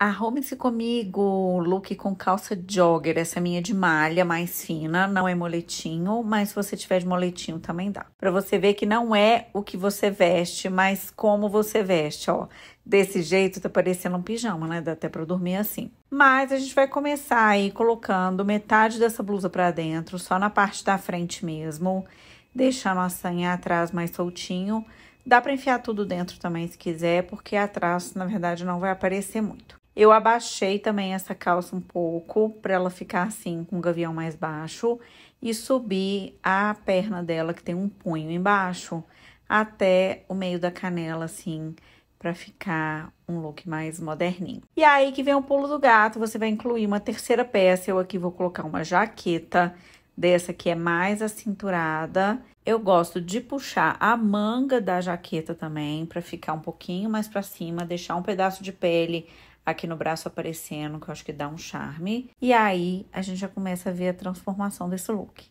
Arrume-se comigo, look com calça jogger, essa é minha de malha mais fina, não é moletinho, mas se você tiver de moletinho também dá. Para você ver que não é o que você veste, mas como você veste, ó. Desse jeito tá parecendo um pijama, né? Dá até para dormir assim. Mas a gente vai começar aí colocando metade dessa blusa para dentro, só na parte da frente mesmo, deixando a sanha atrás mais soltinho. Dá para enfiar tudo dentro também se quiser, porque atrás, na verdade, não vai aparecer muito. Eu abaixei também essa calça um pouco para ela ficar assim com o gavião mais baixo e subi a perna dela que tem um punho embaixo até o meio da canela assim para ficar um look mais moderninho. E aí que vem o pulo do gato, você vai incluir uma terceira peça. Eu aqui vou colocar uma jaqueta dessa que é mais acinturada. Eu gosto de puxar a manga da jaqueta também para ficar um pouquinho mais para cima, deixar um pedaço de pele aqui no braço aparecendo, que eu acho que dá um charme. E aí a gente já começa a ver a transformação desse look.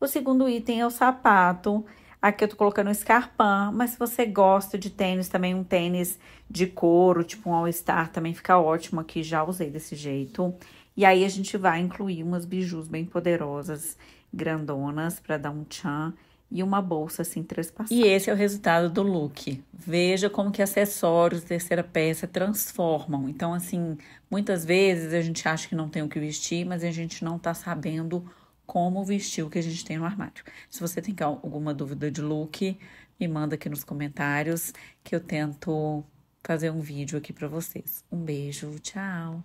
O segundo item é o sapato. Aqui eu tô colocando um escarpão, mas se você gosta de tênis, também um tênis de couro, tipo um all-star, também fica ótimo aqui, já usei desse jeito. E aí a gente vai incluir umas bijus bem poderosas, grandonas, para dar um tchan e uma bolsa assim transpassada. E esse é o resultado do look. Veja como que acessórios, terceira peça transformam. Então assim, muitas vezes a gente acha que não tem o que vestir, mas a gente não tá sabendo como vestir o que a gente tem no armário. Se você tem alguma dúvida de look, me manda aqui nos comentários que eu tento fazer um vídeo aqui para vocês. Um beijo, tchau.